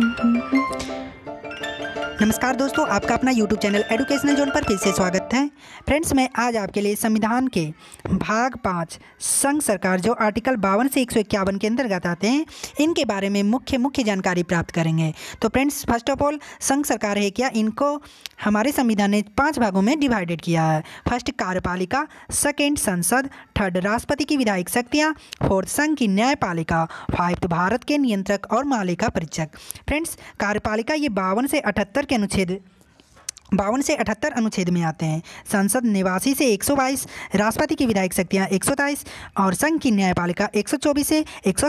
嗯嗯嗯。नमस्कार दोस्तों आपका अपना YouTube चैनल एडुकेशनल जोन पर फिर से स्वागत है फ्रेंड्स मैं आज आपके लिए संविधान के भाग पाँच संघ सरकार जो आर्टिकल बावन से एक के अंतर्गत आते हैं इनके बारे में मुख्य मुख्य जानकारी प्राप्त करेंगे तो फ्रेंड्स फर्स्ट ऑफ ऑल संघ सरकार है क्या इनको हमारे संविधान ने पाँच भागों में डिवाइडेड किया है फर्स्ट कार्यपालिका सेकेंड संसद थर्ड राष्ट्रपति की विधायक शक्तियाँ फोर्थ संघ की न्यायपालिका फाइव्थ भारत के नियंत्रक और मालिका परीक्षक फ्रेंड्स कार्यपालिका ये बावन से अठहत्तर के अनुच्छेद बावन से अठहत्तर अनुच्छेद में आते हैं संसद निवासी से 122, राष्ट्रपति की विधायक शक्तियाँ एक और संघ की न्यायपालिका 124 से एक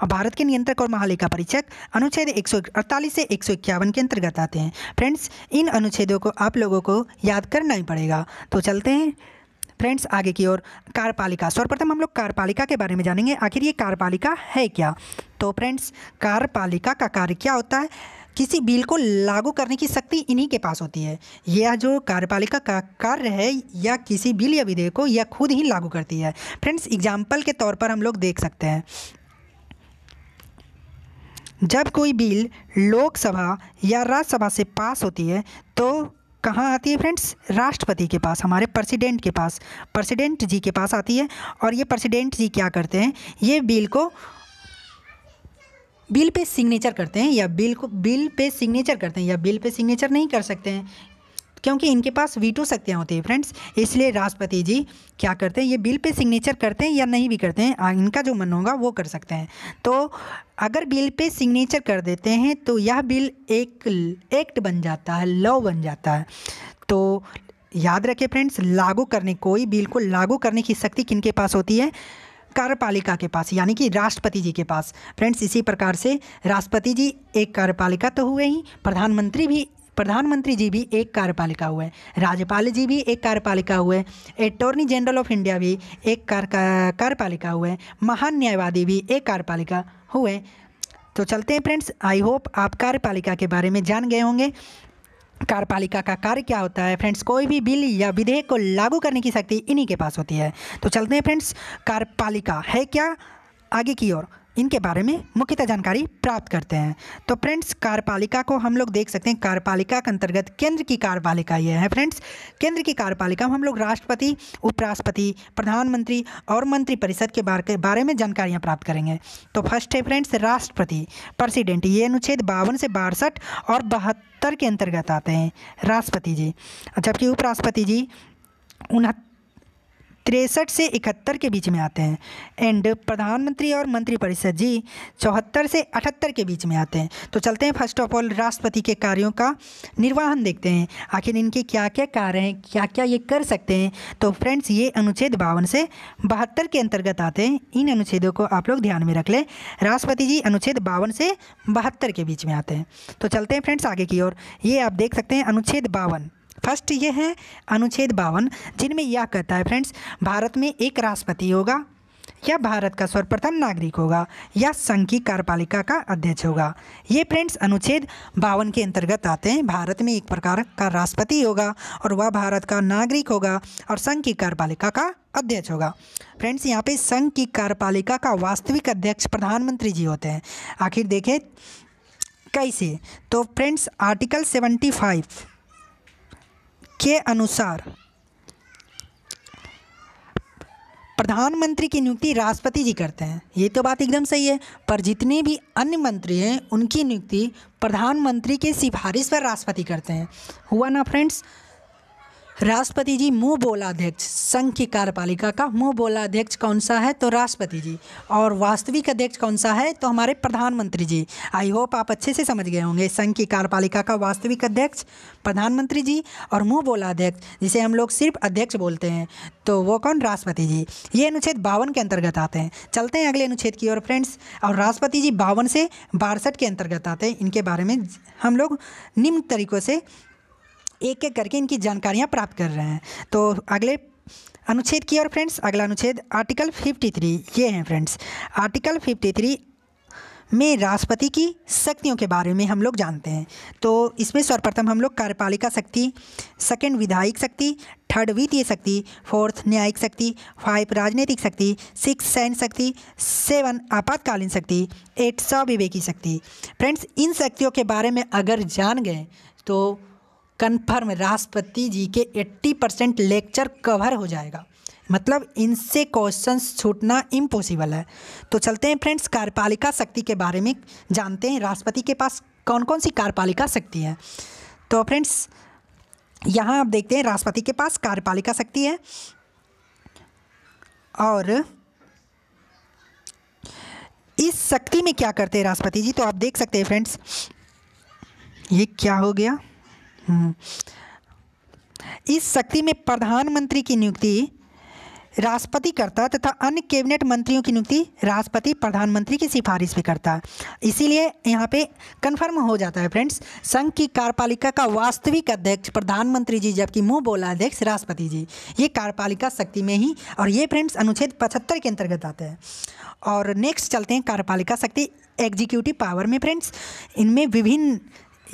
और भारत के नियंत्रक और महालेखा परीक्षक अनुच्छेद 148 से एक के अंतर्गत आते हैं फ्रेंड्स इन अनुच्छेदों को आप लोगों को याद करना ही पड़ेगा तो चलते हैं फ्रेंड्स आगे की ओर कार्यपालिका सर्वप्रथम हम लोग कार्यपालिका के बारे में जानेंगे आखिर ये कार्यपालिका है क्या तो फ्रेंड्स कार्यपालिका का कार्य क्या होता है किसी बिल को लागू करने की शक्ति इन्हीं के पास होती है यह जो कार्यपालिका का कार्य है या किसी बिल या विधेयक को यह खुद ही लागू करती है फ्रेंड्स एग्जाम्पल के तौर पर हम लोग देख सकते हैं जब कोई बिल लोकसभा या राज्यसभा से पास होती है तो कहाँ आती है फ्रेंड्स राष्ट्रपति के पास हमारे प्रेसिडेंट के पास प्रेसिडेंट जी के पास आती है और ये प्रेसिडेंट जी क्या करते हैं ये बिल को बिल पे सिग्नेचर करते हैं या बिल को बिल पे सिग्नेचर करते हैं या बिल पे सिग्नेचर नहीं कर सकते हैं क्योंकि इनके पास वीटो शक्तियाँ होती है फ्रेंड्स इसलिए राष्ट्रपति जी क्या करते हैं ये बिल पे सिग्नेचर करते हैं या नहीं भी करते हैं इनका जो मन होगा वो कर सकते हैं तो अगर बिल पे सिग्नेचर कर देते हैं तो यह बिल एक एक्ट बन जाता है लॉ बन जाता है तो याद रखें फ्रेंड्स लागू करने कोई बिल को लागू करने की शक्ति किन के पास होती है कार्यपालिका के पास यानी कि राष्ट्रपति जी के पास फ्रेंड्स इसी प्रकार से राष्ट्रपति जी एक कार्यपालिका तो हुए ही प्रधानमंत्री भी प्रधानमंत्री जी भी एक कार्यपालिका हुए राज्यपाल जी भी एक कार्यपालिका हुए अटोर्नी जनरल ऑफ इंडिया भी एक कार कार्यपालिका हुए महान न्यायवादी भी एक कार्यपालिका हुए तो चलते हैं फ्रेंड्स आई होप आप कार्यपालिका के बारे में जान गए होंगे कार्यपालिका का कार्य क्या होता है फ्रेंड्स कोई भी बिल या विधेयक को लागू करने की शक्ति इन्हीं के पास होती है तो चलते हैं फ्रेंड्स कार्यपालिका है क्या आगे की ओर इनके बारे में मुख्यतः जानकारी प्राप्त करते हैं तो फ्रेंड्स कार्यपालिका को हम लोग देख सकते हैं कार्यपालिका के अंतर्गत केंद्र की कार्यपालिका यह है फ्रेंड्स केंद्र की कार्यपालिका में हम लोग राष्ट्रपति उपराष्ट्रपति प्रधानमंत्री और मंत्रिपरिषद के बारे, बारे में जानकारियाँ प्राप्त करेंगे तो फर्स्ट है फ्रेंड्स राष्ट्रपति प्रेसिडेंट ये अनुच्छेद बावन से बासठ और बहत्तर के अंतर्गत आते हैं राष्ट्रपति जी जबकि उपराष्ट्रपति जी उनहत्तर तिरसठ से इकहत्तर के बीच में आते हैं एंड प्रधानमंत्री और मंत्रिपरिषद जी चौहत्तर से अठहत्तर के बीच में आते हैं तो चलते हैं फर्स्ट ऑफ ऑल राष्ट्रपति के कार्यों का निर्वाहन देखते हैं आखिर इनके क्या क्या कार्य हैं क्या क्या ये कर सकते हैं तो फ्रेंड्स ये अनुच्छेद बावन से बहत्तर के अंतर्गत आते हैं इन अनुच्छेदों को आप लोग ध्यान में रख लें राष्ट्रपति जी अनुच्छेद बावन से बहत्तर के बीच में आते हैं तो चलते हैं फ्रेंड्स आगे की ओर ये आप देख सकते हैं अनुच्छेद बावन फर्स्ट ये है अनुच्छेद बावन जिनमें यह कहता है फ्रेंड्स भारत में एक राष्ट्रपति होगा या भारत का सर्वप्रथम नागरिक होगा या संघ की कार्यपालिका का अध्यक्ष होगा ये फ्रेंड्स अनुच्छेद बावन के अंतर्गत आते हैं भारत में एक प्रकार का राष्ट्रपति होगा और वह भारत का नागरिक होगा और संघ की कार्यपालिका का अध्यक्ष होगा फ्रेंड्स यहाँ पे संघ की कार्यपालिका का वास्तविक अध्यक्ष प्रधानमंत्री जी होते हैं आखिर देखें कैसे तो फ्रेंड्स आर्टिकल सेवेंटी फाइव के अनुसार प्रधानमंत्री की नियुक्ति राष्ट्रपति जी करते हैं ये तो बात एकदम सही है पर जितने भी अन्य मंत्री हैं उनकी नियुक्ति प्रधानमंत्री के सिफारिश पर राष्ट्रपति करते हैं हुआ ना फ्रेंड्स राष्ट्रपति जी मुँह बोला अध्यक्ष संघ की कार्यपालिका का मुँह बोला अध्यक्ष कौन सा है तो राष्ट्रपति जी और वास्तविक अध्यक्ष कौन सा है तो हमारे प्रधानमंत्री जी आई होप आप अच्छे से समझ गए होंगे संघ की कार्यपालिका का वास्तविक अध्यक्ष प्रधानमंत्री जी और मुँह बोला अध्यक्ष जिसे हम लोग सिर्फ अध्यक्ष बोलते हैं तो वो कौन राष्ट्रपति जी ये अनुच्छेद बावन के अंतर्गत आते हैं चलते हैं अगले अनुच्छेद की ओर फ्रेंड्स और राष्ट्रपति जी बावन से बासठ के अंतर्गत आते हैं इनके बारे में हम लोग निम्न तरीक़ों से एक एक करके इनकी जानकारियाँ प्राप्त कर रहे हैं तो अगले अनुच्छेद की और फ्रेंड्स अगला अनुच्छेद आर्टिकल 53 ये हैं फ्रेंड्स आर्टिकल 53 में राष्ट्रपति की शक्तियों के बारे में हम लोग जानते हैं तो इसमें सर्वप्रथम हम लोग कार्यपालिका शक्ति सेकंड विधायिक शक्ति थर्ड वित्तीय शक्ति फोर्थ न्यायिक शक्ति फाइव राजनीतिक शक्ति सिक्स सैन्य शक्ति सेवन आपातकालीन शक्ति एट सविवेकी शक्ति फ्रेंड्स इन शक्तियों के बारे में अगर जान गए तो कन्फर्म राष्ट्रपति जी के 80 परसेंट लेक्चर कवर हो जाएगा मतलब इनसे क्वेश्चंस छूटना इम्पॉसिबल है तो चलते हैं फ्रेंड्स कार्यपालिका शक्ति के बारे में जानते हैं राष्ट्रपति के पास कौन कौन सी कार्यपालिका शक्ति है तो फ्रेंड्स यहाँ आप देखते हैं राष्ट्रपति के पास कार्यपालिका शक्ति है और इस शक्ति में क्या करते हैं राष्ट्रपति जी तो आप देख सकते हैं फ्रेंड्स ये क्या हो गया इस शक्ति में प्रधानमंत्री की नियुक्ति राष्ट्रपति करता तथा अन्य कैबिनेट मंत्रियों की नियुक्ति राष्ट्रपति प्रधानमंत्री की सिफारिश भी करता इसीलिए यहाँ पे कन्फर्म हो जाता है फ्रेंड्स संघ की कार्यपालिका का वास्तविक अध्यक्ष प्रधानमंत्री जी जबकि मुंह बोला अध्यक्ष राष्ट्रपति जी ये कार्यपालिका शक्ति में ही और ये फ्रेंड्स अनुच्छेद पचहत्तर के अंतर्गत आते हैं और नेक्स्ट चलते हैं कार्यपालिका शक्ति एग्जीक्यूटिव पावर में फ्रेंड्स इनमें विभिन्न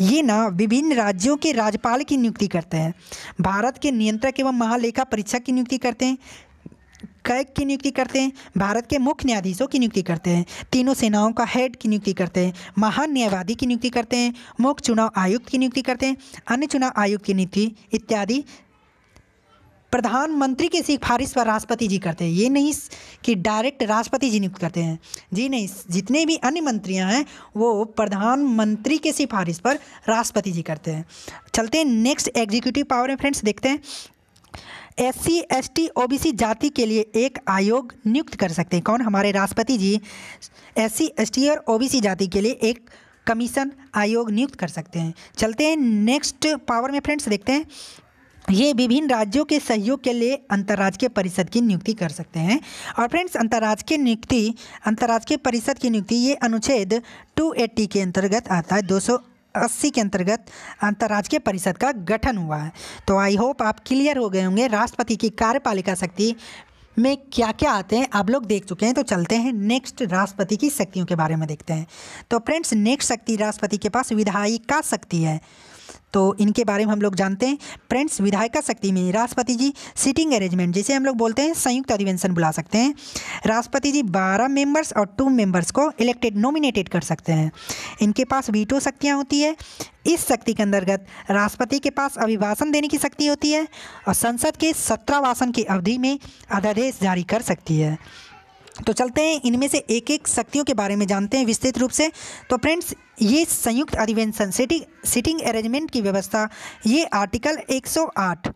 ये ना विभिन्न राज्यों के राज्यपाल की नियुक्ति करते हैं भारत के नियंत्रक एवं महालेखा परीक्षक की नियुक्ति करते हैं कैक की नियुक्ति करते हैं भारत के मुख्य न्यायाधीशों की नियुक्ति करते हैं तीनों सेनाओं का हेड की नियुक्ति करते हैं महान न्यायवादी की नियुक्ति करते हैं मुख्य चुनाव आयुक्त की नियुक्ति करते हैं अन्य चुनाव आयुक्त की नियुक्ति इत्यादि प्रधानमंत्री की सिफारिश पर राष्ट्रपति जी करते हैं ये नहीं कि डायरेक्ट राष्ट्रपति जी नियुक्त करते हैं जी नहीं जितने भी अन्य मंत्रियां हैं वो प्रधानमंत्री के सिफारिश पर राष्ट्रपति जी करते हैं चलते हैं नेक्स्ट एग्जीक्यूटिव पावर है फ्रेंड्स देखते हैं S C S T O B C जाति के लिए एक आयोग नियुक्त कर सकते हैं कौन हमारे राष्ट्रपति जी एस सी एस टी और ओ बी सी जाति के लिए एक कमीशन आयोग नियुक्त कर सकते हैं चलते हैं नेक्स्ट पावर में फ्रेंड्स देखते हैं ये विभिन्न राज्यों के सहयोग के लिए अंतर्राज्यीय परिषद की नियुक्ति कर सकते हैं और फ्रेंड्स अंतर्राज्यीय नियुक्ति अंतर्राज्यीय परिषद की नियुक्ति ये अनुच्छेद 280 के अंतर्गत आता है 280 के अंतर्गत अंतर्राज्यीय परिषद का गठन हुआ है तो आई होप आप क्लियर हो गए होंगे राष्ट्रपति की कार्यपालिका शक्ति में क्या क्या आते हैं आप लोग देख चुके हैं तो चलते हैं नेक्स्ट राष्ट्रपति की शक्तियों के बारे में देखते हैं तो फ्रेंड्स नेक्स्ट शक्ति राष्ट्रपति के पास विधायिका शक्ति है तो इनके बारे में हम लोग जानते हैं फ्रेंड्स विधायिका शक्ति में राष्ट्रपति जी सीटिंग अरेंजमेंट जिसे हम लोग बोलते हैं संयुक्त अधिवेशन बुला सकते हैं राष्ट्रपति जी बारह मेंबर्स और टू मेंबर्स को इलेक्टेड नॉमिनेटेड कर सकते हैं इनके पास वीटो शक्तियाँ होती है इस शक्ति के अंतर्गत राष्ट्रपति के पास अभिभाषण देने की शक्ति होती है और संसद के सत्रह वासन की अवधि में अध्यादेश जारी कर सकती है तो चलते हैं इनमें से एक एक शक्तियों के बारे में जानते हैं विस्तृत रूप से तो फ्रेंड्स ये संयुक्त अधिवेशन सिटिंग सिटिंग अरेंजमेंट की व्यवस्था ये आर्टिकल 108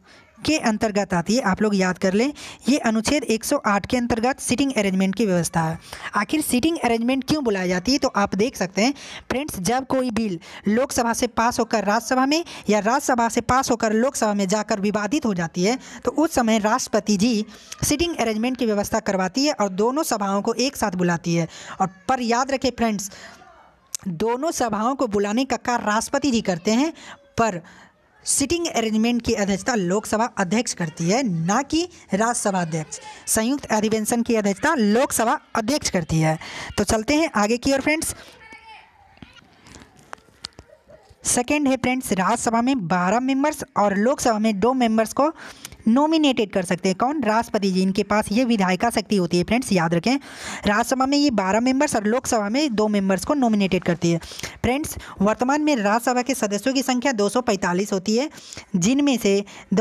के अंतर्गत आती है आप लोग याद कर लें ये अनुच्छेद 108 के अंतर्गत सीटिंग अरेंजमेंट की व्यवस्था है आखिर सीटिंग अरेंजमेंट क्यों बुलाई जाती है तो आप देख सकते हैं फ्रेंड्स जब कोई बिल लोकसभा से पास होकर राज्यसभा में या राज्यसभा से पास होकर लोकसभा में जाकर विवादित हो जाती है तो उस समय राष्ट्रपति जी सीटिंग अरेंजमेंट की व्यवस्था करवाती है और दोनों सभाओं को एक साथ बुलाती है और पर याद रखें फ्रेंड्स दोनों सभाओं को बुलाने का कार्य राष्ट्रपति जी करते हैं पर सिटिंग अरेंजमेंट की अध्यक्षता लोकसभा अध्यक्ष करती है ना कि राज्यसभा अध्यक्ष संयुक्त अधिवेशन की अध्यक्षता लोकसभा अध्यक्ष करती है तो चलते हैं आगे की ओर फ्रेंड्स सेकेंड है फ्रेंड्स राज्यसभा में बारह मेंबर्स और लोकसभा में दो मेंबर्स को नॉमिनेटेड कर सकते हैं कौन राष्ट्रपति जी इनके पास ये विधायिका शक्ति होती है फ्रेंड्स याद रखें राज्यसभा में ये बारह मेंबर्स और लोकसभा में दो मेंबर्स को नॉमिनेटेड करती है फ्रेंड्स वर्तमान में राज्यसभा के सदस्यों की संख्या दो होती है जिनमें से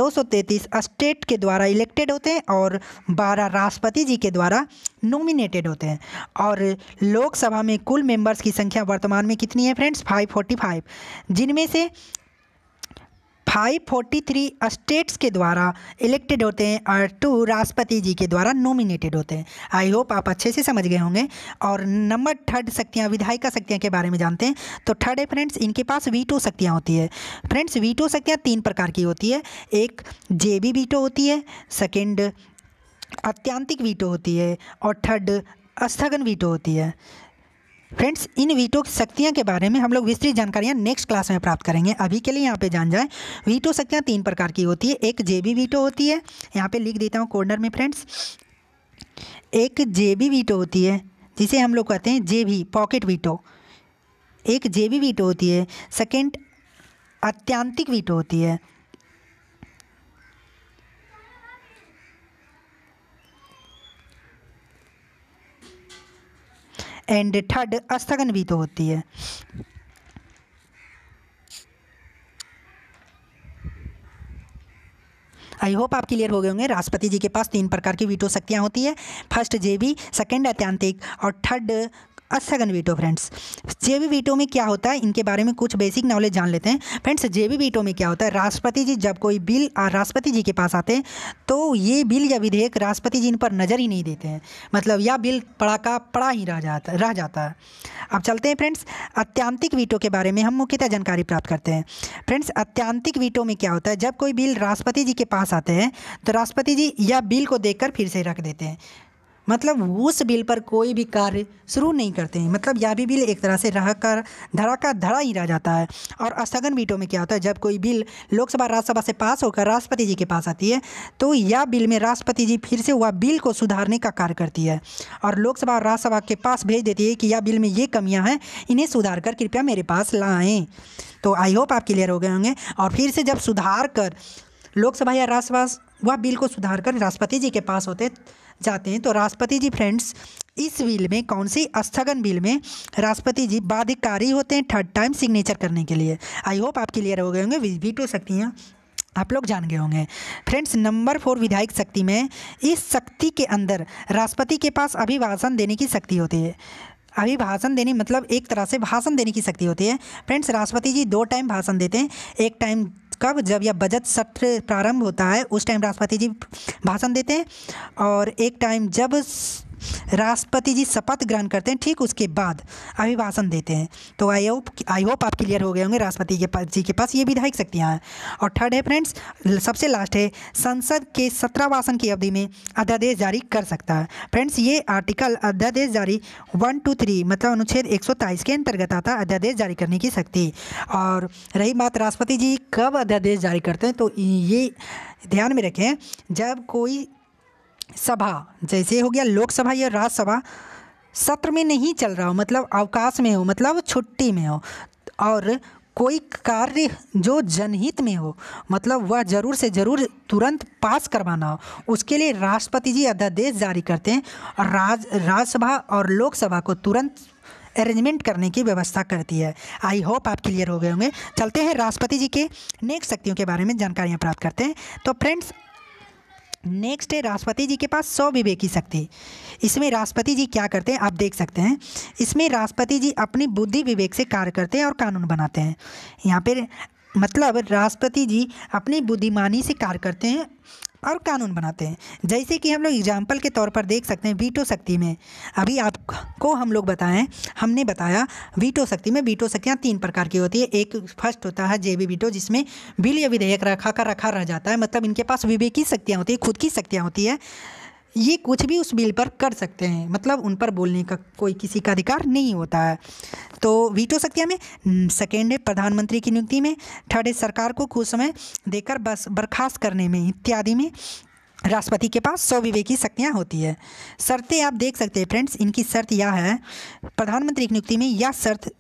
दो स्टेट के द्वारा इलेक्टेड होते हैं और बारह राष्ट्रपति जी के द्वारा नॉमिनेटेड होते हैं और लोकसभा में कुल मेंबर्स की संख्या वर्तमान में कितनी है फ्रेंड्स 545 जिनमें से फाइव फोर्टी थ्री स्टेट्स के द्वारा इलेक्टेड होते हैं और टू राष्ट्रपति जी के द्वारा नॉमिनेटेड होते हैं आई होप आप अच्छे से समझ गए होंगे और नंबर थर्ड शक्तियाँ विधायिका शक्तियाँ के बारे में जानते हैं तो थर्ड है फ्रेंड्स इनके पास वीटो शक्तियाँ होती है फ्रेंड्स वीटो शक्तियाँ तीन प्रकार की होती है एक जे बी वीटो होती है सेकेंड अत्यांतिक वीटो होती है और थर्ड स्थगन वीटो होती है फ्रेंड्स इन वीटो की शक्तियाँ के बारे में हम लोग विस्तृत जानकारियाँ नेक्स्ट क्लास में प्राप्त करेंगे अभी के लिए यहाँ पे जान जाए वीटो शक्तियाँ तीन प्रकार की होती है एक जेबी वीटो होती है यहाँ पे लिख देता हूँ कॉर्नर में फ्रेंड्स एक जेबी वीटो होती है जिसे हम लोग कहते हैं जेबी पॉकेट वीटो एक जेबी वीटो होती है सेकेंड अत्यांतिक वीटो होती है एंड थर्ड अस्थगन भी तो होती है आई होप आप क्लियर हो गए होंगे राष्ट्रपति जी के पास तीन प्रकार की वीटो शक्तियाँ होती है फर्स्ट जेबी सेकंड अत्यांतिक और थर्ड असगन अच्छा वीटो फ्रेंड्स जेबी वीटो में क्या होता है इनके बारे में कुछ बेसिक नॉलेज जान लेते हैं फ्रेंड्स जेबी वीटो में क्या होता है राष्ट्रपति जी जब कोई बिल राष्ट्रपति जी के पास आते हैं तो ये बिल या विधेयक राष्ट्रपति जी इन पर नज़र ही नहीं देते हैं मतलब यह बिल पड़ा का पड़ा ही रह जाता रह जाता है अब चलते हैं फ्रेंड्स अत्यांतिक वीटो के बारे में हम मुख्यतः जानकारी प्राप्त करते हैं फ्रेंड्स अत्यांतिक वीटो में क्या होता है जब कोई बिल राष्ट्रपति जी के पास आते हैं तो राष्ट्रपति जी यह बिल को देख फिर से रख देते हैं मतलब उस बिल पर कोई भी कार्य शुरू नहीं करते हैं मतलब यह भी बिल एक तरह से रह कर धड़ा का धड़ा ही रह जाता है और स्थगन वीटो में क्या होता है जब कोई बिल लोकसभा राज्यसभा से पास होकर राष्ट्रपति जी के पास आती है तो यह बिल में राष्ट्रपति जी फिर से वह बिल को सुधारने का कार्य करती है और लोकसभा और राज्यसभा के पास भेज देती है कि यह बिल में ये कमियाँ हैं इन्हें सुधार कर कृपया मेरे पास लाएँ तो आई होप आप क्लियर हो गए होंगे और फिर से जब सुधार कर लोकसभा या राज्यसभा वह बिल को सुधार कर राष्ट्रपति जी के पास होते जाते हैं तो राष्ट्रपति जी फ्रेंड्स इस बिल में कौन सी स्थगन बिल में राष्ट्रपति जी बाध्यकारी होते हैं थर्ड टाइम सिग्नेचर करने के लिए आई होप आप क्लियर हो गए होंगे विजिट हो सकती हैं आप लोग जान गए होंगे फ्रेंड्स नंबर फोर विधायक शक्ति में इस शक्ति के अंदर राष्ट्रपति के पास अभिभाषण देने की शक्ति होती है अभी भाषण देने मतलब एक तरह से भाषण देने की शक्ति होती है फ्रेंड्स राष्ट्रपति जी दो टाइम भाषण देते हैं एक टाइम कब जब यह बजट सत्र प्रारंभ होता है उस टाइम राष्ट्रपति जी भाषण देते हैं और एक टाइम जब राष्ट्रपति जी शपथ ग्रहण करते हैं ठीक उसके बाद अभिभाषण देते हैं तो आई होप आई होप आप क्लियर हो गए होंगे राष्ट्रपति के पास जी के पास ये विधायक शक्तियाँ हैं और थर्ड है फ्रेंड्स सबसे लास्ट है संसद के सत्रावासन की अवधि में अध्यादेश जारी कर सकता है फ्रेंड्स ये आर्टिकल अध्यादेश जारी वन टू थ्री मतलब अनुच्छेद एक के अंतर्गत आता है अध्यादेश जारी करने की शक्ति और रही बात राष्ट्रपति जी कब अध्यादेश जारी करते हैं तो ये ध्यान में रखें जब कोई सभा जैसे हो गया लोकसभा या राज्यसभा सत्र में नहीं चल रहा हो मतलब अवकाश में हो मतलब छुट्टी में हो और कोई कार्य जो जनहित में हो मतलब वह जरूर से जरूर तुरंत पास करवाना हो उसके लिए राष्ट्रपति जी अध्यादेश जारी करते हैं और राज राज्यसभा और लोकसभा को तुरंत अरेंजमेंट करने की व्यवस्था करती है आई होप आप क्लियर हो गए होंगे चलते हैं राष्ट्रपति जी के नेक शक्तियों के बारे में जानकारियाँ प्राप्त करते हैं तो फ्रेंड्स नेक्स्ट है राष्ट्रपति जी के पास सौ विवेकी शक्ति इसमें राष्ट्रपति जी क्या करते हैं आप देख सकते हैं इसमें राष्ट्रपति जी अपनी बुद्धि विवेक से कार्य करते हैं और कानून बनाते हैं यहाँ पर मतलब राष्ट्रपति जी अपनी बुद्धिमानी से कार्य करते हैं और कानून बनाते हैं जैसे कि हम लोग एग्जाम्पल के तौर पर देख सकते हैं वीटो शक्ति में अभी आपको हम लोग बताएं हमने बताया वीटो शक्ति में वीटो शक्तियाँ तीन प्रकार की होती है एक फर्स्ट होता है बी वीटो जिसमें बिल या विधेयक रखा कर रखा रह जाता है मतलब इनके पास विवेकी शक्तियाँ होती है खुद की शक्तियाँ होती है ये कुछ भी उस बिल पर कर सकते हैं मतलब उन पर बोलने का कोई किसी का अधिकार नहीं होता है तो वीटो शक्ति में सेकेंड है प्रधानमंत्री की नियुक्ति में थर्ड है सरकार को कुछ समय देकर बस बर्खास्त करने में इत्यादि में राष्ट्रपति के पास सौ विवेकी शक्तियाँ होती है शर्तें आप देख सकते हैं फ्रेंड्स इनकी शर्त यह है प्रधानमंत्री की नियुक्ति में यह शर्त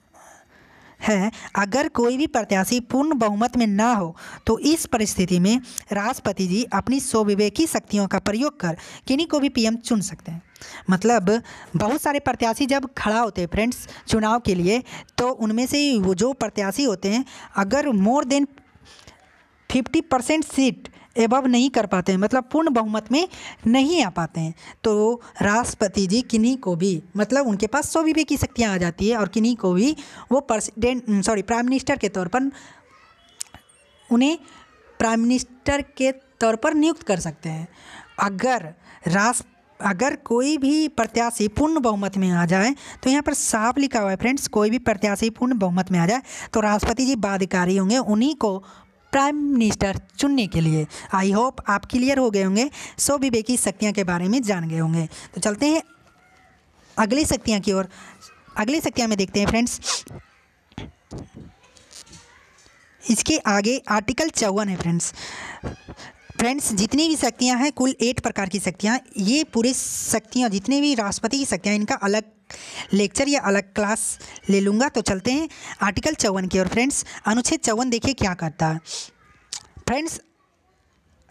है अगर कोई भी प्रत्याशी पूर्ण बहुमत में ना हो तो इस परिस्थिति में राष्ट्रपति जी अपनी स्वविवेकी शक्तियों का प्रयोग कर किन्हीं को भी पीएम चुन सकते हैं मतलब बहुत सारे प्रत्याशी जब खड़ा होते हैं फ्रेंड्स चुनाव के लिए तो उनमें से वो जो प्रत्याशी होते हैं अगर more than fifty percent seat above नहीं कर पाते हैं मतलब पूर्ण बहुमत में नहीं आ पाते हैं तो राष्ट्रपति जी किन्हीं को भी मतलब उनके पास सौ बीबे की शक्तियाँ आ जाती है और किन्हीं को भी वो प्रेसिडेंट सॉरी प्राइम मिनिस्टर के तौर पर उन्हें प्राइम मिनिस्टर के तौर पर नियुक्त कर सकते हैं अगर राष्ट्र अगर कोई भी प्रत्याशी पूर्ण बहुमत में आ जाए तो यहाँ पर साफ लिखा हुआ है फ्रेंड्स कोई भी प्रत्याशी पूर्ण बहुमत में आ जाए तो राष्ट्रपति जी बाधिकारी होंगे उन्हीं को प्राइम मिनिस्टर चुनने के लिए आई होप आप क्लियर हो गए होंगे सौ बीबे की शक्तियाँ के बारे में जान गए होंगे तो चलते हैं अगली शक्तियाँ की ओर अगली शक्तियाँ में देखते हैं फ्रेंड्स इसके आगे आर्टिकल चौवन है फ्रेंड्स फ्रेंड्स जितनी भी शक्तियाँ हैं कुल एट प्रकार की शक्तियाँ ये पूरे शक्तियाँ जितने भी राष्ट्रपति की शक्तियाँ इनका अलग लेक्चर या अलग क्लास ले लूँगा तो चलते हैं आर्टिकल चौवन की ओर फ्रेंड्स अनुच्छेद चौवन देखिए क्या करता है फ्रेंड्स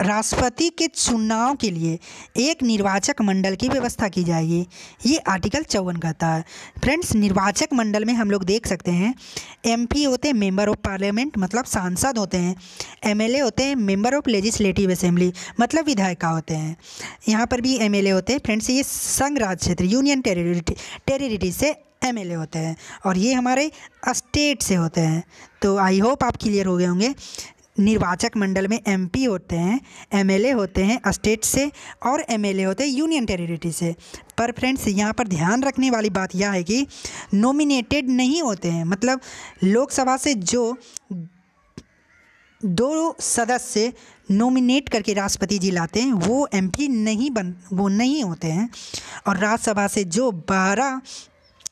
राष्ट्रपति के चुनाव के लिए एक निर्वाचक मंडल की व्यवस्था की जाएगी ये आर्टिकल चौवन कहता है फ्रेंड्स निर्वाचक मंडल में हम लोग देख सकते हैं एमपी होते हैं मेंबर ऑफ पार्लियामेंट मतलब सांसद होते हैं एमएलए होते हैं मेंबर ऑफ लेजिस्लेटिव असेंबली मतलब विधायिका होते हैं यहाँ पर भी एम होते हैं फ्रेंड्स ये संघ राज्य क्षेत्र यूनियन टेरिटरी टेरिटरी से एम होते हैं और ये हमारे स्टेट से होते हैं तो आई होप आप क्लियर हो गए होंगे निर्वाचक मंडल में एमपी होते हैं एमएलए होते हैं स्टेट से और एमएलए होते हैं यूनियन टेरिटरी से पर फ्रेंड्स यहाँ पर ध्यान रखने वाली बात यह है कि नॉमिनेटेड नहीं होते हैं मतलब लोकसभा से जो दो सदस्य नॉमिनेट करके राष्ट्रपति जी लाते हैं वो एमपी नहीं बन वो नहीं होते हैं और राज्यसभा से जो बारह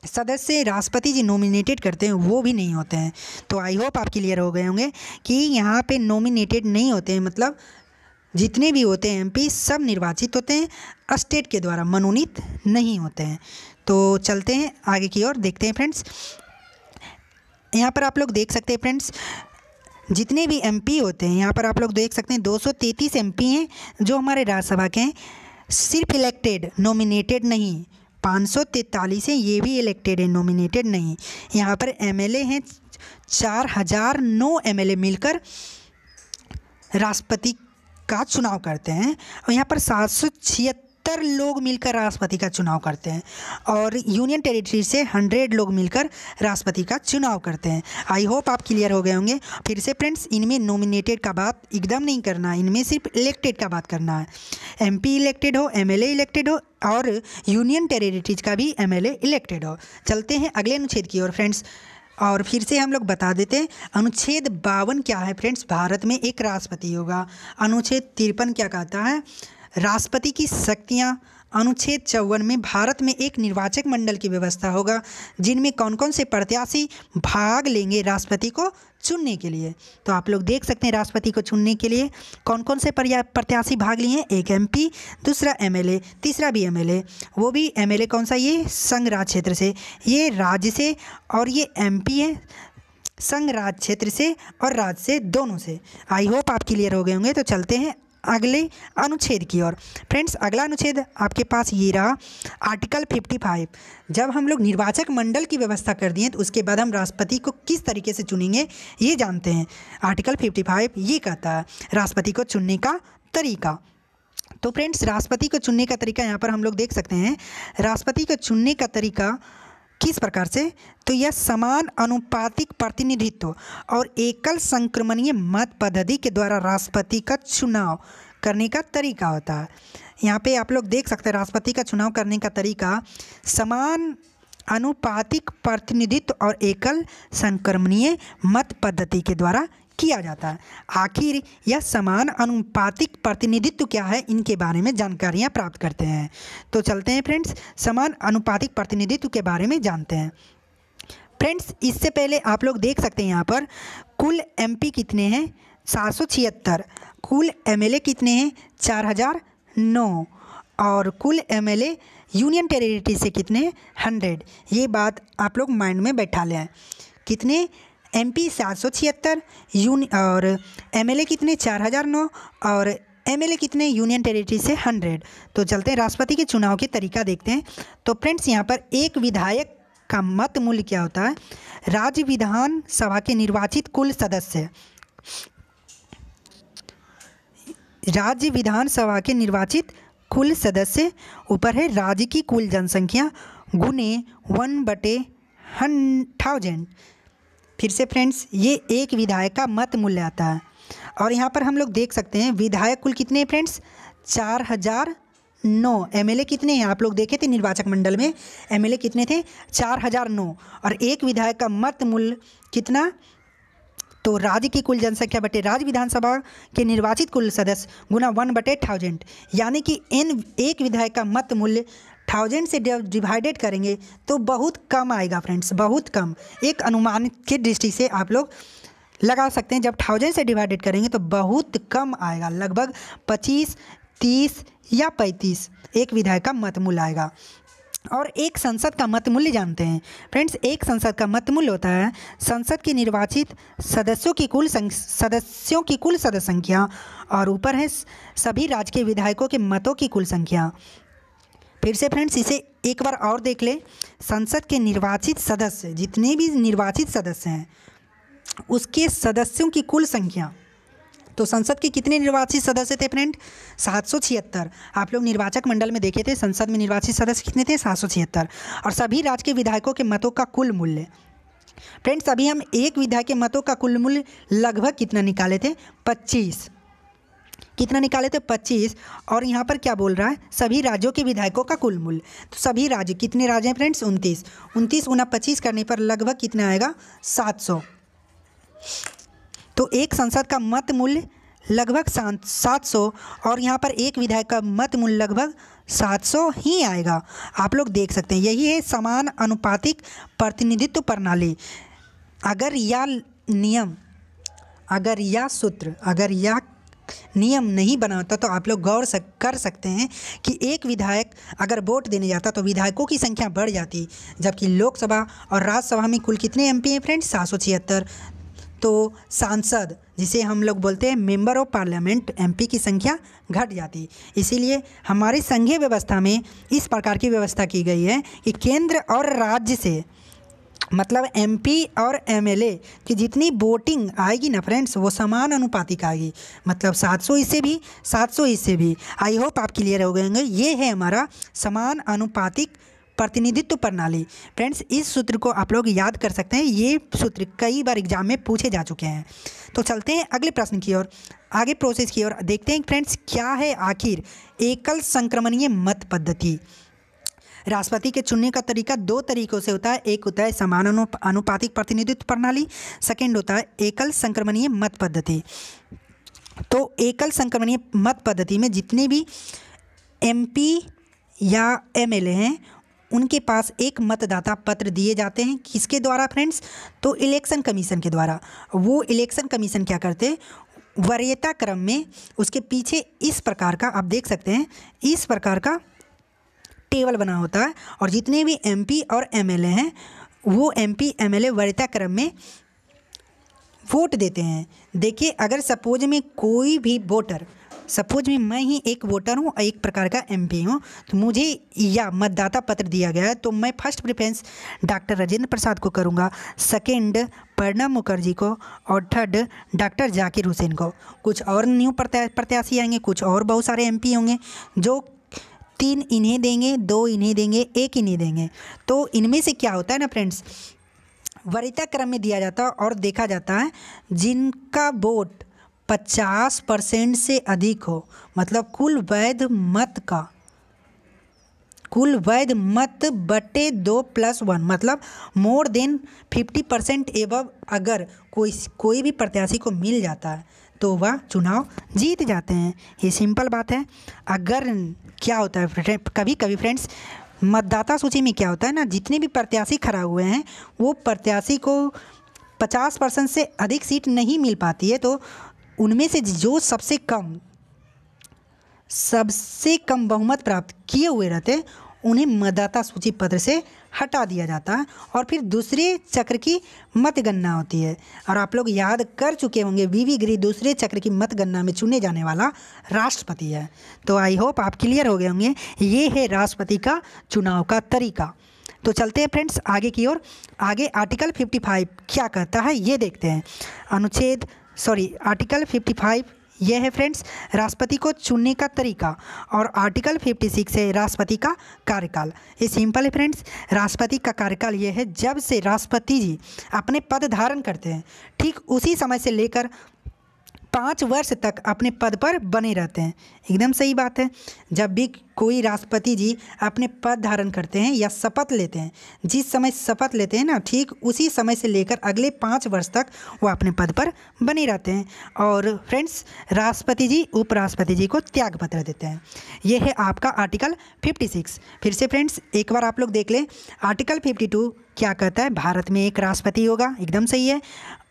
सदस्य राष्ट्रपति जी नॉमिनेटेड करते हैं वो भी नहीं होते हैं तो आई होप आप क्लियर हो गए होंगे कि यहाँ पे नॉमिनेटेड नहीं होते हैं मतलब जितने भी होते हैं एमपी सब निर्वाचित होते हैं स्टेट के द्वारा मनोनीत नहीं होते हैं तो चलते हैं आगे की ओर देखते हैं फ्रेंड्स यहाँ पर आप लोग देख सकते हैं फ्रेंड्स जितने भी एम होते हैं यहाँ पर आप लोग देख सकते हैं दो सौ हैं जो हमारे राज्यसभा के हैं सिर्फ इलेक्टेड नॉमिनेटेड नहीं पाँच सौ तैंतालीस हैं ये भी इलेक्टेड हैं नॉमिनेटेड नहीं यहाँ पर एमएलए हैं चार हज़ार नौ ए मिलकर राष्ट्रपति का चुनाव करते हैं और यहाँ पर सात सौ छिहत्तर सत्तर लोग मिलकर राष्ट्रपति का चुनाव करते हैं और यूनियन टेरिटरी से हंड्रेड लोग मिलकर राष्ट्रपति का चुनाव करते हैं आई होप आप क्लियर हो गए होंगे फिर से फ्रेंड्स इनमें नॉमिनेटेड का बात एकदम नहीं करना है इनमें सिर्फ इलेक्टेड का बात करना है एम इलेक्टेड हो एम इलेक्टेड हो और यूनियन टेरिटरीज का भी एम इलेक्टेड हो चलते हैं अगले अनुच्छेद की ओर फ्रेंड्स और फिर से हम लोग बता देते हैं अनुच्छेद बावन क्या है फ्रेंड्स भारत में एक राष्ट्रपति होगा अनुच्छेद तिरपन क्या कहता है राष्ट्रपति की शक्तियाँ अनुच्छेद चौवन में भारत में एक निर्वाचक मंडल की व्यवस्था होगा जिनमें कौन कौन से प्रत्याशी भाग लेंगे राष्ट्रपति को चुनने के लिए तो आप लोग देख सकते हैं राष्ट्रपति को चुनने के लिए कौन कौन से प्रत्याशी भाग लिए एक एमपी दूसरा एमएलए तीसरा भी एमएलए वो भी एमएलए कौन सा ये संघ राज क्षेत्र से ये राज्य से और ये पी है संघ राज क्षेत्र से और राज्य से दोनों से आई होप आप क्लियर हो गए होंगे तो चलते हैं अगले अनुच्छेद की ओर फ्रेंड्स अगला अनुच्छेद आपके पास ये रहा आर्टिकल 55 जब हम लोग निर्वाचक मंडल की व्यवस्था कर दिए तो उसके बाद हम राष्ट्रपति को किस तरीके से चुनेंगे ये जानते हैं आर्टिकल 55 ये कहता है राष्ट्रपति को चुनने का तरीका तो फ्रेंड्स राष्ट्रपति को चुनने का तरीका यहाँ पर हम लोग देख सकते हैं राष्ट्रपति को चुनने का तरीका किस प्रकार से तो यह समान अनुपातिक प्रतिनिधित्व और एकल संक्रमणीय मत पद्धति के द्वारा राष्ट्रपति का चुनाव करने का तरीका होता है यहाँ पे आप लोग देख सकते हैं राष्ट्रपति का चुनाव करने का तरीका समान अनुपातिक प्रतिनिधित्व और एकल संक्रमणीय मत पद्धति के द्वारा किया जाता है आखिर यह समान अनुपातिक प्रतिनिधित्व क्या है इनके बारे में जानकारियाँ प्राप्त करते हैं तो चलते हैं फ्रेंड्स समान अनुपातिक प्रतिनिधित्व के बारे में जानते हैं फ्रेंड्स इससे पहले आप लोग देख सकते हैं यहाँ पर कुल एमपी कितने हैं सात सौ छिहत्तर कुल एमएलए कितने हैं चार हज़ार नौ और कुल एमएलए यूनियन टेरिटरी से कितने हंड्रेड ये बात आप लोग माइंड में बैठा लें कितने एमपी सात सौ छिहत्तर यून और एमएलए कितने चार हज़ार नौ और एमएलए कितने यूनियन टेरिटरी से हंड्रेड तो चलते हैं राष्ट्रपति के चुनाव के तरीका देखते हैं तो फ्रेंड्स यहाँ पर एक विधायक का मत मूल्य क्या होता है राज्य विधान सभा के निर्वाचित कुल सदस्य राज्य विधानसभा के निर्वाचित कुल सदस्य ऊपर है राज्य की कुल जनसंख्या गुने वन बटे हन थाउजेंड फिर से फ्रेंड्स ये एक विधायक का मत मूल्य आता है और यहाँ पर हम लोग देख सकते हैं विधायक कुल कितने हैं फ्रेंड्स चार हज़ार नौ एम कितने हैं आप लोग देखे थे निर्वाचक मंडल में एम कितने थे चार हज़ार नौ और एक विधायक का मत मूल्य कितना तो राज्य की कुल जनसंख्या बटे राज्य विधानसभा के निर्वाचित कुल सदस्य गुना वन बटे थाउजेंड यानी कि एन एक विधायक का मत मूल्य थाउजेंड से डिवाइडेड करेंगे तो बहुत कम आएगा फ्रेंड्स बहुत कम एक अनुमान के दृष्टि से आप लोग लगा सकते हैं जब थाउजेंड से डिवाइडेड करेंगे तो बहुत कम आएगा लगभग पच्चीस तीस या पैंतीस एक विधायक का मत मूल्य आएगा और एक संसद का मत मूल्य जानते हैं फ्रेंड्स एक संसद का मत मूल्य होता है संसद के निर्वाचित सदस्यों की कुल सदस्यों की कुल सदस्य संख्या और ऊपर है सभी राज्य के विधायकों के मतों की कुल संख्या फिर से फ्रेंड्स इसे एक बार और देख लें संसद के निर्वाचित सदस्य जितने भी निर्वाचित सदस्य हैं उसके सदस्यों की कुल संख्या तो संसद के कितने निर्वाचित सदस्य थे फ्रेंड सात सौ छिहत्तर आप लोग निर्वाचक मंडल में देखे थे संसद में निर्वाचित सदस्य कितने थे सात सौ छिहत्तर और सभी राज्य के विधायकों के मतों का कुल मूल्य फ्रेंड्स अभी हम एक विधायक के मतों का कुल मूल्य लगभग कितना निकाले थे पच्चीस कितना निकाले थे पच्चीस और यहाँ पर क्या बोल रहा है सभी राज्यों के विधायकों का कुल मूल्य तो सभी राज्य कितने राज्य हैं फ्रेंड्स उनतीस उनतीस गुना पच्चीस करने पर लगभग कितना आएगा सात सौ तो एक संसद का मत मूल्य लगभग सात सौ और यहाँ पर एक विधायक का मत मूल्य लगभग सात सौ ही आएगा आप लोग देख सकते हैं यही है समान अनुपातिक प्रतिनिधित्व प्रणाली अगर या नियम अगर या सूत्र अगर या नियम नहीं बनाता तो आप लोग गौर सक, कर सकते हैं कि एक विधायक अगर वोट देने जाता तो विधायकों की संख्या बढ़ जाती जबकि लोकसभा और राज्यसभा में कुल कितने एम हैं फ्रेंड्स सात सौ छिहत्तर तो सांसद जिसे हम लोग बोलते हैं मेंबर ऑफ पार्लियामेंट एमपी की संख्या घट जाती इसीलिए हमारी संघीय व्यवस्था में इस प्रकार की व्यवस्था की गई है कि केंद्र और राज्य से मतलब एमपी और एमएलए की जितनी वोटिंग आएगी ना फ्रेंड्स वो समान अनुपातिक आएगी मतलब 700 इससे भी 700 इससे भी आई होप आप क्लियर हो गए होंगे ये है हमारा समान अनुपातिक प्रतिनिधित्व प्रणाली फ्रेंड्स इस सूत्र को आप लोग याद कर सकते हैं ये सूत्र कई बार एग्जाम में पूछे जा चुके हैं तो चलते हैं अगले प्रश्न की ओर आगे प्रोसेस की ओर देखते हैं फ्रेंड्स क्या है आखिर एकल संक्रमणीय मत पद्धति राष्ट्रपति के चुनने का तरीका दो तरीकों से होता है एक होता है समान अनुपातिक प्रतिनिधित्व प्रणाली सेकेंड होता है एकल संक्रमणीय मत पद्धति तो एकल संक्रमणीय मत पद्धति में जितने भी एम या एम हैं उनके पास एक मतदाता पत्र दिए जाते हैं किसके द्वारा फ्रेंड्स तो इलेक्शन कमीशन के द्वारा वो इलेक्शन कमीशन क्या करते वरीयता क्रम में उसके पीछे इस प्रकार का आप देख सकते हैं इस प्रकार का टेबल बना होता है और जितने भी एम और एम हैं वो एम पी एम क्रम में वोट देते हैं देखिए अगर सपोज में कोई भी वोटर सपोज में मैं ही एक वोटर हूँ एक प्रकार का एम पी हूँ तो मुझे या मतदाता पत्र दिया गया है तो मैं first preference doctor Rajendra Prasad को करूँगा सेकेंड प्रणब मुखर्जी को और थर्ड डॉक्टर जाकिर हुसैन को कुछ और न्यू प्रत्याशी आएंगे कुछ और बहुत सारे एम होंगे जो तीन इन्हें देंगे दो इन्हें देंगे एक इन्हें देंगे तो इनमें से क्या होता है ना फ्रेंड्स वरिता क्रम में दिया जाता है और देखा जाता है जिनका वोट पचास परसेंट से अधिक हो मतलब कुल वैध मत का कुल वैध मत बटे दो प्लस वन मतलब मोर देन फिफ्टी परसेंट एवं अगर कोई कोई भी प्रत्याशी को मिल जाता है तो वह चुनाव जीत जाते हैं ये सिंपल बात है अगर क्या होता है कभी कभी फ्रेंड्स मतदाता सूची में क्या होता है ना जितने भी प्रत्याशी खड़ा हुए हैं वो प्रत्याशी को पचास परसेंट से अधिक सीट नहीं मिल पाती है तो उनमें से जो सबसे कम सबसे कम बहुमत प्राप्त किए हुए रहते उन्हें मतदाता सूची पत्र से हटा दिया जाता है और फिर दूसरे चक्र की मतगणना होती है और आप लोग याद कर चुके होंगे वीवी गिरी दूसरे चक्र की मतगणना में चुने जाने वाला राष्ट्रपति है तो आई होप आप क्लियर हो गए होंगे ये है राष्ट्रपति का चुनाव का तरीका तो चलते हैं फ्रेंड्स आगे की ओर आगे आर्टिकल 55 क्या कहता है ये देखते हैं अनुच्छेद सॉरी आर्टिकल 55 यह है फ्रेंड्स राष्ट्रपति को चुनने का तरीका और आर्टिकल 56 है राष्ट्रपति का कार्यकाल ये सिंपल है फ्रेंड्स राष्ट्रपति का कार्यकाल यह है जब से राष्ट्रपति जी अपने पद धारण करते हैं ठीक उसी समय से लेकर पाँच वर्ष तक अपने पद पर बने रहते हैं एकदम सही बात है जब भी कोई राष्ट्रपति जी अपने पद धारण करते हैं या शपथ लेते हैं जिस समय शपथ लेते हैं ना ठीक उसी समय से लेकर अगले पाँच वर्ष तक वो अपने पद पर बने रहते हैं और फ्रेंड्स राष्ट्रपति जी उपराष्ट्रपति जी को त्याग पत्र देते हैं ये है आपका आर्टिकल 56 फिर से फ्रेंड्स एक बार आप लोग देख लें आर्टिकल 52 क्या कहता है भारत में एक राष्ट्रपति होगा एकदम सही है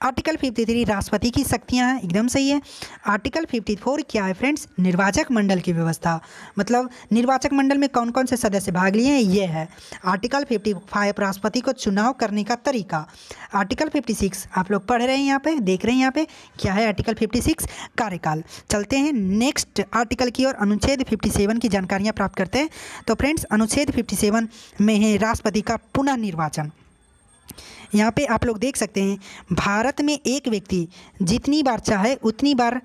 आर्टिकल 53 राष्ट्रपति की शक्तियाँ हैं एकदम सही है आर्टिकल 54 क्या है फ्रेंड्स निर्वाचक मंडल की व्यवस्था मतलब निर्वाचक मंडल में कौन कौन से सदस्य भाग लिए हैं ये है आर्टिकल 55 राष्ट्रपति को चुनाव करने का तरीका आर्टिकल 56 आप लोग पढ़ रहे हैं यहाँ पे देख रहे हैं यहाँ पे क्या है आर्टिकल 56 कार्यकाल चलते हैं नेक्स्ट आर्टिकल की और अनुच्छेद 57 की जानकारियाँ प्राप्त करते हैं तो फ्रेंड्स अनुच्छेद सेवन में है राष्ट्रपति का पुनः निर्वाचन यहाँ पे आप लोग देख सकते हैं भारत में एक व्यक्ति जितनी बार चाहे उतनी बार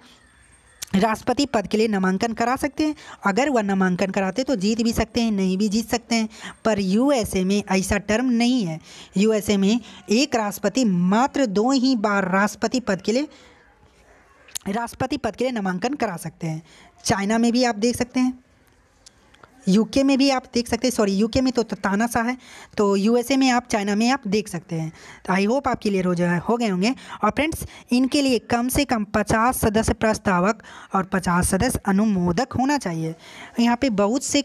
राष्ट्रपति पद के लिए नामांकन करा सकते हैं अगर वह नामांकन कराते तो जीत भी सकते हैं नहीं भी जीत सकते हैं पर यूएसए में ऐसा टर्म नहीं है यूएसए में एक राष्ट्रपति मात्र दो ही बार राष्ट्रपति पद के लिए राष्ट्रपति पद के लिए नामांकन करा सकते हैं चाइना में भी आप देख सकते हैं यूके में भी आप देख सकते हैं सॉरी यूके में तो ताना सा है तो यूएसए में आप चाइना में आप देख सकते हैं आई होप आप क्लियर हो जाए हो गए होंगे और फ्रेंड्स इनके लिए कम से कम पचास सदस्य प्रस्तावक और पचास सदस्य अनुमोदक होना चाहिए यहाँ पे बहुत से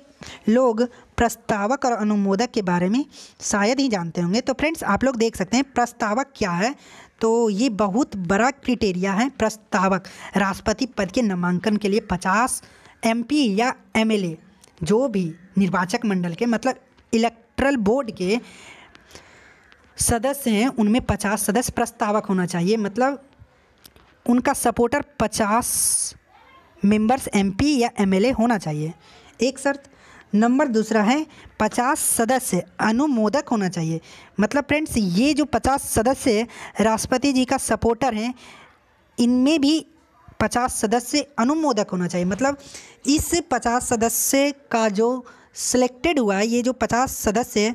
लोग प्रस्तावक और अनुमोदक के बारे में शायद ही जानते होंगे तो फ्रेंड्स आप लोग देख सकते हैं प्रस्तावक क्या है तो ये बहुत बड़ा क्रिटेरिया है प्रस्तावक राष्ट्रपति पद के नामांकन के लिए पचास एमपी या एमएलए जो भी निर्वाचक मंडल के मतलब इलेक्ट्रल बोर्ड के सदस्य हैं उनमें पचास सदस्य प्रस्तावक होना चाहिए मतलब उनका सपोर्टर पचास मेंबर्स एमपी या एमएलए होना चाहिए एक शर्त नंबर दूसरा है पचास सदस्य अनुमोदक होना चाहिए मतलब फ्रेंड्स ये जो पचास सदस्य राष्ट्रपति जी का सपोर्टर हैं इनमें भी पचास सदस्य अनुमोदक होना चाहिए मतलब इस पचास सदस्य का जो सिलेक्टेड हुआ ये जो पचास सदस्य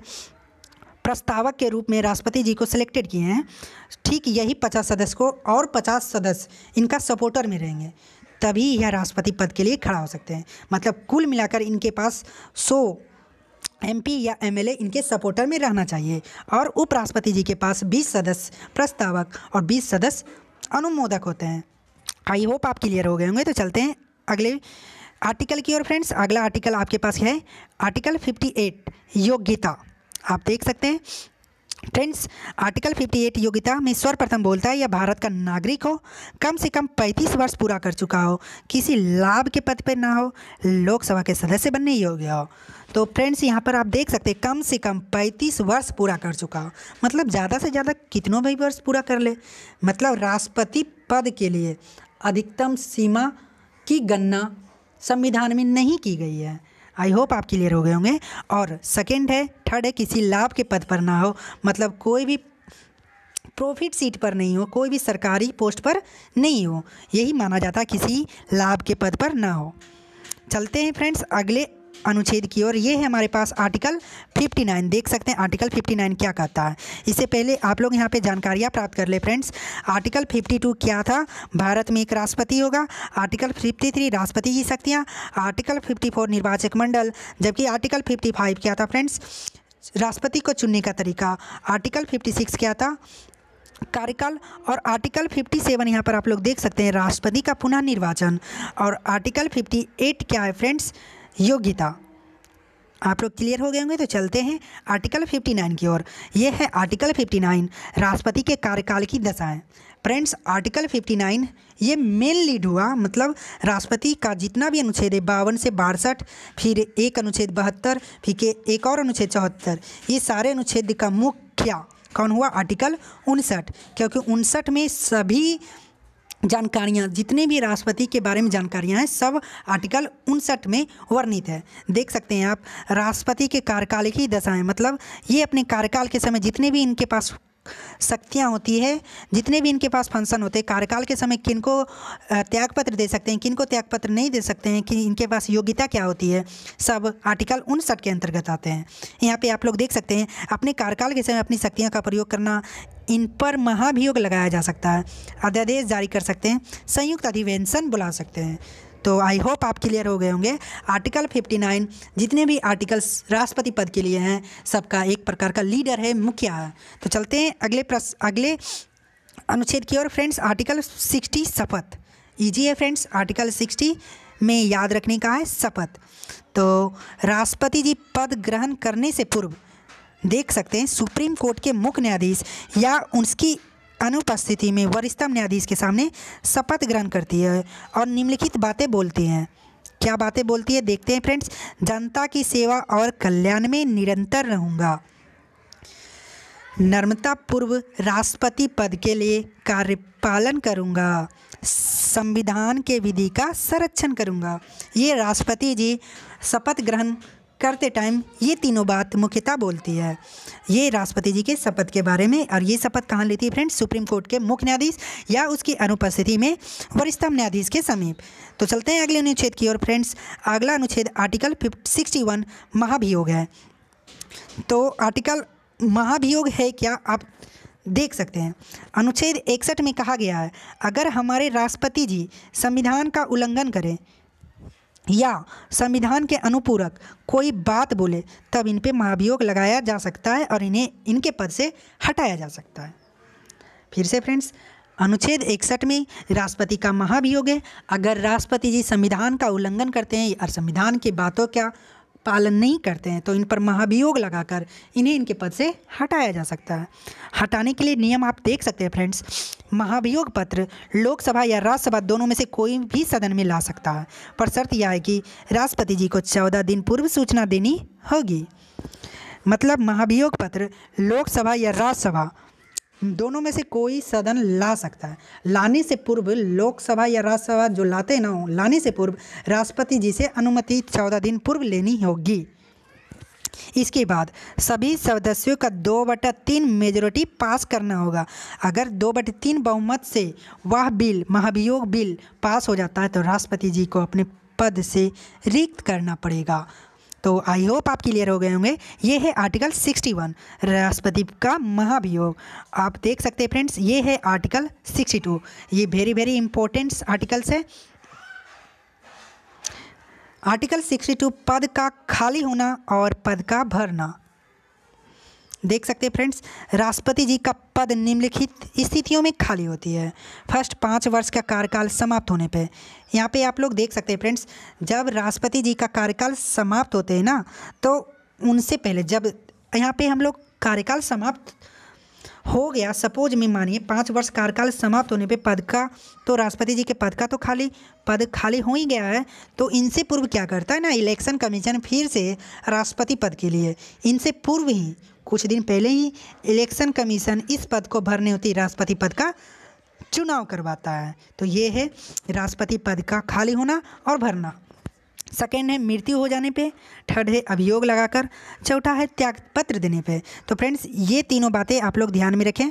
प्रस्तावक के रूप में राष्ट्रपति जी को सिलेक्टेड किए हैं ठीक यही पचास सदस्य को और पचास सदस्य इनका सपोर्टर में रहेंगे तभी यह राष्ट्रपति पद के लिए खड़ा हो सकते हैं मतलब कुल मिलाकर इनके पास सौ एमपी या एमएलए इनके सपोर्टर में रहना चाहिए और उपराष्ट्रपति जी के पास 20 सदस्य प्रस्तावक और 20 सदस्य अनुमोदक होते हैं आई होप आप क्लियर हो गए होंगे तो चलते हैं अगले आर्टिकल की ओर फ्रेंड्स अगला आर्टिकल आपके पास है आर्टिकल 58 योग्यता आप देख सकते हैं फ्रेंड्स आर्टिकल 58 योग्यता में सर्वप्रथम बोलता है या भारत का नागरिक हो कम से कम 35 वर्ष पूरा कर चुका हो किसी लाभ के पद पर ना हो लोकसभा के सदस्य बनने योग्य हो तो फ्रेंड्स यहाँ पर आप देख सकते हैं कम से कम 35 वर्ष पूरा कर चुका हो मतलब ज़्यादा से ज़्यादा कितनों भी वर्ष पूरा कर ले मतलब राष्ट्रपति पद के लिए अधिकतम सीमा की गणना संविधान में नहीं की गई है आई होप आप क्लियर हो गए होंगे और सेकेंड है थर्ड है किसी लाभ के पद पर ना हो मतलब कोई भी प्रॉफिट सीट पर नहीं हो कोई भी सरकारी पोस्ट पर नहीं हो यही माना जाता किसी लाभ के पद पर ना हो चलते हैं फ्रेंड्स अगले अनुच्छेद की और ये है हमारे पास आर्टिकल 59 देख सकते हैं आर्टिकल 59 क्या कहता है इससे पहले आप लोग यहाँ पे जानकारियाँ प्राप्त कर ले फ्रेंड्स आर्टिकल 52 क्या था भारत में एक राष्ट्रपति होगा आर्टिकल 53 राष्ट्रपति की शक्तियाँ आर्टिकल 54 निर्वाचक मंडल जबकि आर्टिकल 55 क्या था फ्रेंड्स राष्ट्रपति को चुनने का तरीका आर्टिकल फिफ्टी क्या था कार्यकाल और आर्टिकल 57 सेवन यहाँ पर आप लोग देख सकते हैं राष्ट्रपति का पुनः निर्वाचन और आर्टिकल 58 क्या है फ्रेंड्स योग्यता आप लोग क्लियर हो गए होंगे तो चलते हैं आर्टिकल 59 की ओर यह है आर्टिकल 59 राष्ट्रपति के कार्यकाल की दशाएं फ्रेंड्स आर्टिकल 59 ये मेन लीड हुआ मतलब राष्ट्रपति का जितना भी अनुच्छेद है बावन से बासठ फिर एक अनुच्छेद बहत्तर फिर के एक और अनुच्छेद चौहत्तर ये सारे अनुच्छेद का मुख्य कौन हुआ आर्टिकल उनसठ क्योंकि उनसठ में सभी जानकारियाँ जितने भी राष्ट्रपति के बारे में जानकारियाँ हैं सब आर्टिकल उनसठ में वर्णित है देख सकते हैं आप राष्ट्रपति के कार्यकाल की दशाएँ मतलब ये अपने कार्यकाल के समय जितने भी इनके पास शक्तियाँ होती है जितने भी इनके पास फंक्शन होते हैं कार्यकाल के समय किन को त्यागपत्र दे सकते हैं किन को त्यागपत्र नहीं दे सकते हैं कि इनके पास योग्यता क्या होती है सब आर्टिकल उनसठ के अंतर्गत आते हैं यहाँ पे आप लोग देख सकते हैं अपने कार्यकाल के समय अपनी शक्तियों का प्रयोग करना इन पर महाभियोग लगाया जा सकता है अध्यादेश जारी कर सकते हैं संयुक्त अधिवेशन बुला सकते हैं तो आई होप आप क्लियर हो गए होंगे आर्टिकल 59 जितने भी आर्टिकल्स राष्ट्रपति पद के लिए हैं सबका एक प्रकार का लीडर है मुखिया है तो चलते हैं अगले प्रश्न अगले अनुच्छेद की ओर फ्रेंड्स आर्टिकल 60 शपथ ईजी है फ्रेंड्स आर्टिकल 60 में याद रखने का है शपथ तो राष्ट्रपति जी पद ग्रहण करने से पूर्व देख सकते हैं सुप्रीम कोर्ट के मुख्य न्यायाधीश या उनकी अनुपस्थिति में वरिष्ठतम न्यायाधीश के सामने शपथ ग्रहण करती है और निम्नलिखित बातें बोलती हैं क्या बातें बोलती है देखते हैं फ्रेंड्स जनता की सेवा और कल्याण में निरंतर रहूँगा नर्मता पूर्व राष्ट्रपति पद के लिए कार्यपालन करूंगा करूँगा संविधान के विधि का संरक्षण करूँगा ये राष्ट्रपति जी शपथ ग्रहण करते टाइम ये तीनों बात मुख्यतः बोलती है ये राष्ट्रपति जी के शपथ के बारे में और ये शपथ कहाँ लेती है फ्रेंड्स सुप्रीम कोर्ट के मुख्य न्यायाधीश या उसकी अनुपस्थिति में वरिष्ठतम न्यायाधीश के समीप तो चलते हैं अगले अनुच्छेद की ओर फ्रेंड्स अगला अनुच्छेद आर्टिकल फिफ्ट सिक्सटी वन महाभियोग है तो आर्टिकल महाभियोग है क्या आप देख सकते हैं अनुच्छेद इकसठ में कहा गया है अगर हमारे राष्ट्रपति जी संविधान का उल्लंघन करें या संविधान के अनुपूरक कोई बात बोले तब इन पर महाभियोग लगाया जा सकता है और इन्हें इनके पद से हटाया जा सकता है फिर से फ्रेंड्स अनुच्छेद इकसठ में राष्ट्रपति का महाभियोग है अगर राष्ट्रपति जी संविधान का उल्लंघन करते हैं और संविधान की बातों का पालन नहीं करते हैं तो इन पर महाभियोग लगाकर इन्हें इनके पद से हटाया जा सकता है हटाने के लिए नियम आप देख सकते हैं फ्रेंड्स महाभियोग पत्र लोकसभा या राज्यसभा दोनों में से कोई भी सदन में ला सकता है पर शर्त यह है कि राष्ट्रपति जी को चौदह दिन पूर्व सूचना देनी होगी मतलब महाभियोग पत्र लोकसभा या राज्यसभा दोनों में से कोई सदन ला सकता है लाने से पूर्व लोकसभा या राज्यसभा जो लाते ना हो लाने से पूर्व राष्ट्रपति जी से अनुमति चौदह दिन पूर्व लेनी होगी इसके बाद सभी सदस्यों का दो बटा तीन मेजोरिटी पास करना होगा अगर दो बटे तीन बहुमत से वह बिल महाभियोग बिल पास हो जाता है तो राष्ट्रपति जी को अपने पद से रिक्त करना पड़ेगा तो आई होप आप क्लियर हो गए होंगे ये है आर्टिकल 61 राष्ट्रपति का महाभियोग आप देख सकते हैं फ्रेंड्स ये है आर्टिकल 62 ये वेरी वेरी इंपॉर्टेंट आर्टिकल्स है आर्टिकल 62 पद का खाली होना और पद का भरना देख सकते हैं फ्रेंड्स राष्ट्रपति जी का पद निम्नलिखित स्थितियों में खाली होती है फर्स्ट पाँच वर्ष का कार्यकाल समाप्त होने पे यहाँ पे आप लोग देख सकते हैं फ्रेंड्स जब राष्ट्रपति जी का कार्यकाल समाप्त होते हैं ना तो उनसे पहले जब यहाँ पे हम लोग कार्यकाल समाप्त हो गया सपोज में मानिए पाँच वर्ष कार्यकाल समाप्त होने पे पद का तो राष्ट्रपति जी के पद का तो खाली पद खाली हो ही गया है तो इनसे पूर्व क्या करता है ना इलेक्शन कमीशन फिर से राष्ट्रपति पद के लिए इनसे पूर्व ही कुछ दिन पहले ही इलेक्शन कमीशन इस पद को भरने होती राष्ट्रपति पद का चुनाव करवाता है तो ये है राष्ट्रपति पद का खाली होना और भरना सेकेंड है मृत्यु हो जाने पे थर्ड है अभियोग लगाकर चौथा है त्यागपत्र देने पे तो फ्रेंड्स ये तीनों बातें आप लोग ध्यान में रखें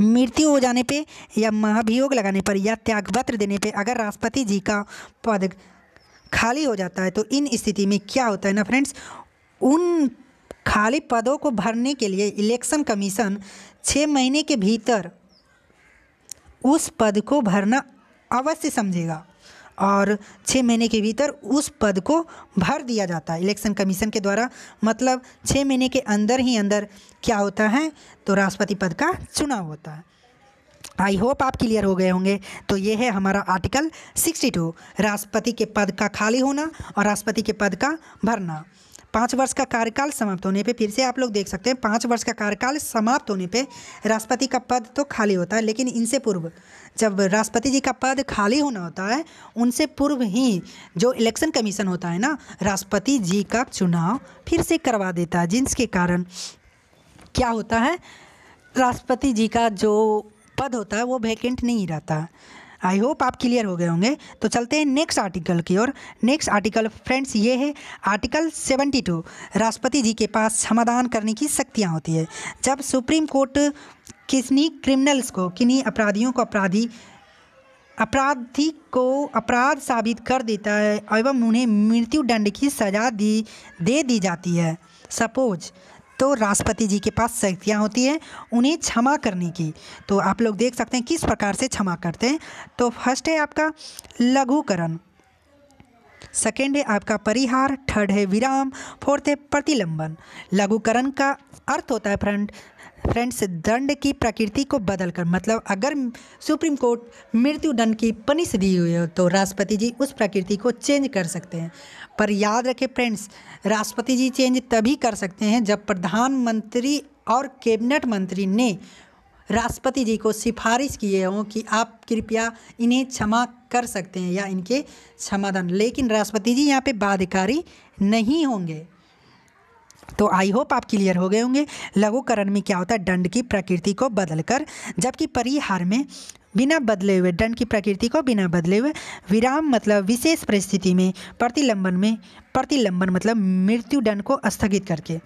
मृत्यु हो जाने पे या महाभियोग लगाने पर या त्यागपत्र देने पे अगर राष्ट्रपति जी का पद खाली हो जाता है तो इन स्थिति में क्या होता है ना फ्रेंड्स उन खाली पदों को भरने के लिए इलेक्शन कमीशन छः महीने के भीतर उस पद को भरना अवश्य समझेगा और छः महीने के भीतर उस पद को भर दिया जाता है इलेक्शन कमीशन के द्वारा मतलब छः महीने के अंदर ही अंदर क्या होता है तो राष्ट्रपति पद का चुनाव होता है आई होप आप क्लियर हो गए होंगे तो ये है हमारा आर्टिकल 62 राष्ट्रपति के पद का खाली होना और राष्ट्रपति के पद का भरना पाँच वर्ष का कार्यकाल समाप्त होने पर फिर से आप लोग देख सकते हैं पाँच वर्ष का कार्यकाल समाप्त होने पर राष्ट्रपति का पद तो खाली होता है लेकिन इनसे पूर्व जब राष्ट्रपति जी का पद खाली होना होता है उनसे पूर्व ही जो इलेक्शन कमीशन होता है ना राष्ट्रपति जी का चुनाव फिर से करवा देता है जिसके कारण क्या होता है राष्ट्रपति जी का जो पद होता है वो वैकेंट नहीं रहता आई होप आप क्लियर हो गए होंगे तो चलते हैं नेक्स्ट आर्टिकल की ओर नेक्स्ट आर्टिकल फ्रेंड्स ये है आर्टिकल 72 राष्ट्रपति जी के पास समाधान करने की शक्तियाँ होती है जब सुप्रीम कोर्ट किसनी क्रिमिनल्स को किन्हीं अपराधियों को अपराधी अपराधी को अपराध साबित कर देता है एवं उन्हें मृत्यु दंड की सज़ा दी दे दी जाती है सपोज तो राष्ट्रपति जी के पास शक्तियाँ होती है उन्हें क्षमा करने की तो आप लोग देख सकते हैं किस प्रकार से क्षमा करते हैं तो फर्स्ट है आपका लघुकरण सेकेंड है आपका परिहार थर्ड है विराम फोर्थ है प्रतिलंबन लघुकरण का अर्थ होता है फ्रेंड फ्रेंड्स दंड की प्रकृति को बदलकर मतलब अगर सुप्रीम कोर्ट मृत्यु दंड की पनिश दी हुई हो तो राष्ट्रपति जी उस प्रकृति को चेंज कर सकते हैं पर याद रखें फ्रेंड्स राष्ट्रपति जी चेंज तभी कर सकते हैं जब प्रधानमंत्री और कैबिनेट मंत्री ने राष्ट्रपति जी को सिफारिश किए हों कि आप कृपया इन्हें क्षमा कर सकते हैं या इनके क्षमादान लेकिन राष्ट्रपति जी यहाँ पे बाध्यकारी नहीं होंगे तो आई होप आप क्लियर हो गए होंगे लघुकरण में क्या होता है दंड की प्रकृति को बदलकर जबकि परिहार में बिना बदले हुए दंड की प्रकृति को बिना बदले हुए विराम मतलब विशेष परिस्थिति में प्रतिलंबन में प्रतिलंबन मतलब मृत्यु दंड को स्थगित करके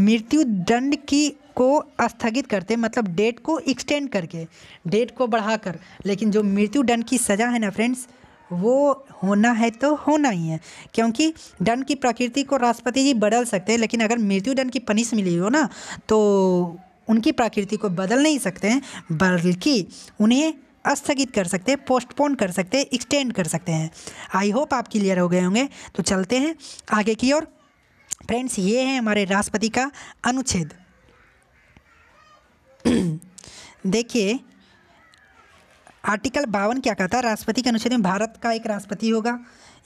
मृत्यु दंड की को स्थगित करते मतलब डेट को एक्सटेंड करके डेट को बढ़ाकर लेकिन जो मृत्यु दंड की सज़ा है ना फ्रेंड्स वो होना है तो होना ही है क्योंकि दंड की प्रकृति को राष्ट्रपति जी बदल सकते हैं लेकिन अगर मृत्यु की पनिश मिली हो ना तो उनकी प्रकृति को बदल नहीं सकते हैं बल्कि उन्हें स्थगित कर सकते हैं पोस्टपोन कर सकते हैं एक्सटेंड कर सकते हैं आई होप आप क्लियर हो गए होंगे तो चलते हैं आगे की ओर फ्रेंड्स ये है हमारे राष्ट्रपति का अनुच्छेद देखिए आर्टिकल बावन क्या कहता है राष्ट्रपति के अनुच्छेद में भारत का एक राष्ट्रपति होगा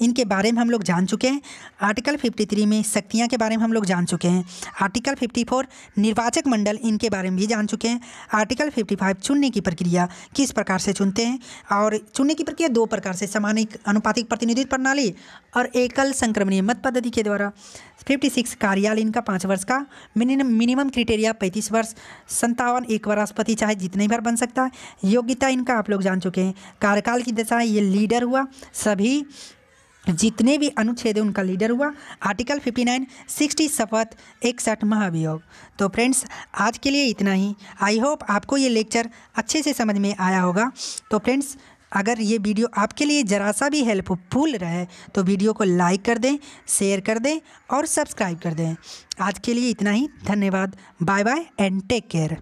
इनके बारे में हम लोग जान चुके हैं आर्टिकल 53 में शक्तियाँ के बारे में हम लोग जान चुके हैं आर्टिकल 54 निर्वाचक मंडल इनके बारे में भी जान चुके हैं आर्टिकल 55 चुनने की प्रक्रिया किस प्रकार से चुनते हैं और चुनने की प्रक्रिया दो प्रकार से समानिक अनुपातिक प्रतिनिधित्व प्रणाली और एकल संक्रमणीय मत पद्धति के द्वारा फिफ्टी सिक्स कार्यालय इनका पाँच वर्ष का मिनिमम मिनिमम क्रिटेरिया पैंतीस वर्ष संतावन एक बार राष्ट्रपति चाहे जितने बार बन सकता है योग्यता इनका आप लोग जान चुके हैं कार्यकाल की दशा ये लीडर हुआ सभी जितने भी अनुच्छेद उनका लीडर हुआ आर्टिकल 59, सिक्सटी शपथ इकसठ महाभियोग तो फ्रेंड्स आज के लिए इतना ही आई होप आपको ये लेक्चर अच्छे से समझ में आया होगा तो फ्रेंड्स अगर ये वीडियो आपके लिए ज़रा सा भी हेल्पफुल रहे तो वीडियो को लाइक कर दें शेयर कर दें और सब्सक्राइब कर दें आज के लिए इतना ही धन्यवाद bye bye and take care